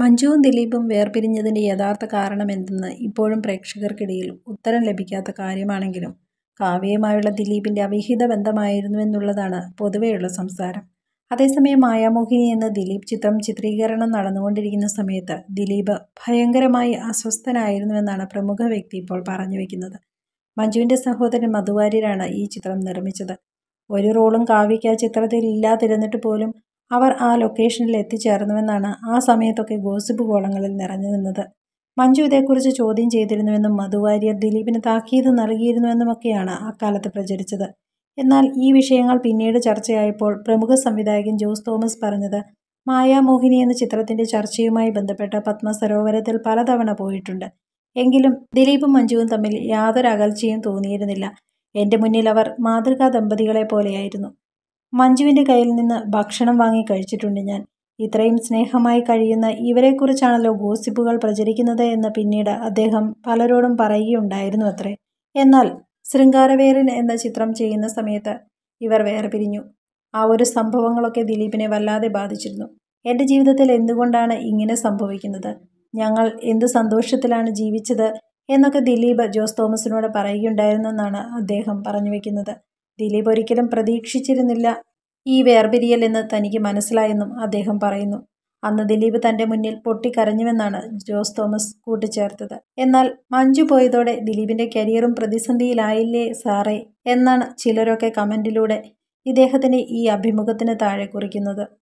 മഞ്ജുവും ദിലീപും വേർപിരിഞ്ഞതിൻ്റെ യഥാർത്ഥ കാരണം എന്തെന്ന് ഇപ്പോഴും പ്രേക്ഷകർക്കിടയിൽ ഉത്തരം ലഭിക്കാത്ത കാര്യമാണെങ്കിലും കാവ്യയുമായുള്ള ദിലീപിൻ്റെ അവിഹിത എന്നുള്ളതാണ് പൊതുവെയുള്ള സംസാരം അതേസമയം മായാമോഹിനി എന്ന ദിലീപ് ചിത്രം ചിത്രീകരണം നടന്നുകൊണ്ടിരിക്കുന്ന സമയത്ത് ദിലീപ് ഭയങ്കരമായി അസ്വസ്ഥനായിരുന്നുവെന്നാണ് പ്രമുഖ വ്യക്തി ഇപ്പോൾ പറഞ്ഞു വയ്ക്കുന്നത് മഞ്ജുവിൻ്റെ സഹോദരൻ മധുവാര്യരാണ് ഈ ചിത്രം നിർമ്മിച്ചത് ഒരു റോളും കാവ്യയ്ക്ക് ആ ചിത്രത്തിൽ ഇല്ലാതിരുന്നിട്ട് പോലും അവർ ആ ലൊക്കേഷനിൽ എത്തിച്ചേർന്നുവെന്നാണ് ആ സമയത്തൊക്കെ ഗോസിപ്പ് കോളങ്ങളിൽ നിറഞ്ഞു നിന്നത് മഞ്ജു ഇതേക്കുറിച്ച് ചോദ്യം ചെയ്തിരുന്നുവെന്നും മധുവാര്യർ ദിലീപിന് താക്കീത് നൽകിയിരുന്നുവെന്നുമൊക്കെയാണ് അക്കാലത്ത് പ്രചരിച്ചത് എന്നാൽ ഈ വിഷയങ്ങൾ പിന്നീട് ചർച്ചയായപ്പോൾ പ്രമുഖ സംവിധായകൻ ജോസ് തോമസ് പറഞ്ഞത് മായാമോഹിനി എന്ന ചിത്രത്തിന്റെ ചർച്ചയുമായി ബന്ധപ്പെട്ട പത്മസരോവരത്തിൽ പലതവണ പോയിട്ടുണ്ട് എങ്കിലും ദിലീപും മഞ്ജുവും തമ്മിൽ യാതൊരു അകൽച്ചയും തോന്നിയിരുന്നില്ല എൻ്റെ മുന്നിൽ അവർ മാതൃകാ ദമ്പതികളെ പോലെയായിരുന്നു മഞ്ജുവിൻ്റെ കയ്യിൽ നിന്ന് ഭക്ഷണം വാങ്ങി കഴിച്ചിട്ടുണ്ട് ഞാൻ ഇത്രയും സ്നേഹമായി കഴിയുന്ന ഇവരെക്കുറിച്ചാണല്ലോ ഗോസിപ്പുകൾ പ്രചരിക്കുന്നത് എന്ന് പിന്നീട് അദ്ദേഹം പലരോടും പറയുകയുണ്ടായിരുന്നു അത്രേ എന്നാൽ ശൃംഗാരവേരൻ എന്ന ചിത്രം ചെയ്യുന്ന സമയത്ത് ഇവർ വേറെ പിരിഞ്ഞു ആ ഒരു സംഭവങ്ങളൊക്കെ ദിലീപിനെ വല്ലാതെ ബാധിച്ചിരുന്നു എൻ്റെ ജീവിതത്തിൽ എന്തുകൊണ്ടാണ് ഇങ്ങനെ സംഭവിക്കുന്നത് ഞങ്ങൾ എന്ത് സന്തോഷത്തിലാണ് ജീവിച്ചത് എന്നൊക്കെ ദിലീപ് ജോസ് തോമസിനോട് പറയുകയുണ്ടായിരുന്നെന്നാണ് അദ്ദേഹം പറഞ്ഞു വെക്കുന്നത് ദിലീപ് ഒരിക്കലും പ്രതീക്ഷിച്ചിരുന്നില്ല ഈ വേർപിരിയൽ എന്ന് തനിക്ക് മനസ്സിലായെന്നും അദ്ദേഹം പറയുന്നു അന്ന് ദിലീപ് തന്റെ മുന്നിൽ പൊട്ടിക്കരഞ്ഞുവെന്നാണ് ജോസ് തോമസ് കൂട്ടിച്ചേർത്തത് എന്നാൽ മഞ്ജു പോയതോടെ ദിലീപിന്റെ കരിയറും പ്രതിസന്ധിയിലായില്ലേ സാറേ എന്നാണ് ചിലരൊക്കെ കമന്റിലൂടെ ഇദ്ദേഹത്തിന്റെ ഈ അഭിമുഖത്തിന് താഴെ കുറിക്കുന്നത്